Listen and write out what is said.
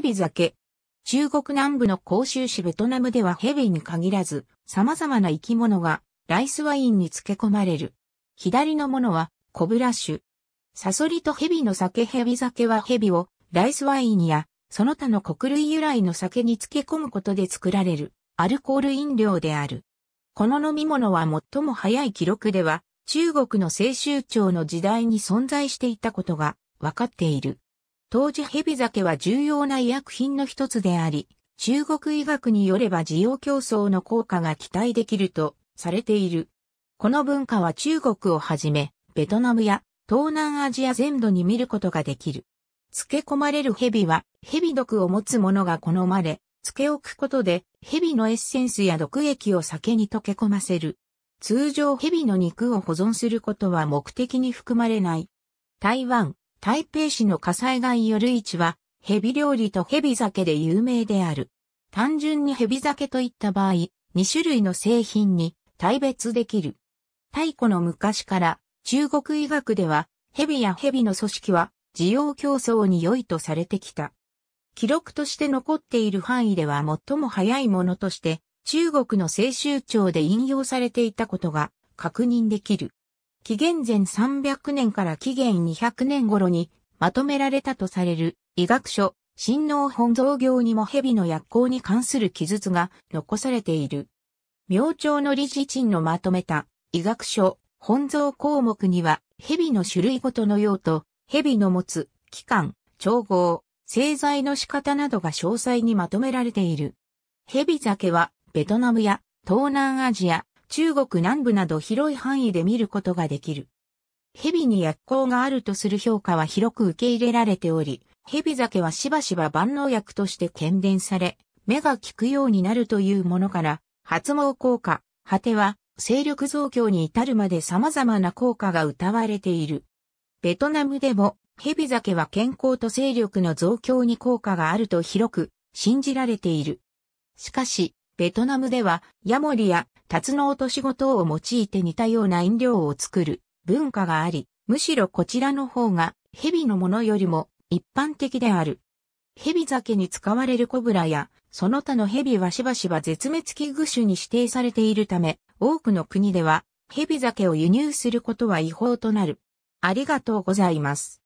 蛇酒。中国南部の広州市ベトナムでは蛇に限らず、様々な生き物がライスワインに漬け込まれる。左のものはコブラ酒。サソリと蛇の酒蛇酒は蛇をライスワインやその他の穀類由来の酒に漬け込むことで作られるアルコール飲料である。この飲み物は最も早い記録では中国の清州朝の時代に存在していたことがわかっている。当時蛇酒は重要な医薬品の一つであり、中国医学によれば需要競争の効果が期待できるとされている。この文化は中国をはじめ、ベトナムや東南アジア全土に見ることができる。漬け込まれる蛇は、蛇毒を持つ者が好まれ、漬け置くことで、蛇のエッセンスや毒液を酒に溶け込ませる。通常蛇の肉を保存することは目的に含まれない。台湾、台北市の火災街夜市は、蛇料理と蛇酒で有名である。単純に蛇酒といった場合、2種類の製品に対別できる。太古の昔から中国医学では蛇や蛇の組織は需要競争に良いとされてきた。記録として残っている範囲では最も早いものとして中国の清州庁で引用されていたことが確認できる。紀元前300年から紀元200年頃にまとめられたとされる医学書、神農本草業にも蛇の薬効に関する記述が残されている。明朝の理事陳のまとめた医学書、本草項目には蛇の種類ごとの用途、蛇の持つ、期間、調合、製剤の仕方などが詳細にまとめられている。蛇酒はベトナムや東南アジア、中国南部など広い範囲で見ることができる。蛇に薬効があるとする評価は広く受け入れられており、蛇酒はしばしば万能薬として検伝され、目が利くようになるというものから、発毛効果、果ては、勢力増強に至るまで様々な効果が謳われている。ベトナムでも、蛇酒は健康と勢力の増強に効果があると広く信じられている。しかし、ベトナムではヤモリやツの落とし事を用いて似たような飲料を作る文化があり、むしろこちらの方が蛇のものよりも一般的である。蛇酒に使われるコブラや、その他の蛇はしばしば絶滅危惧種に指定されているため、多くの国では蛇酒を輸入することは違法となる。ありがとうございます。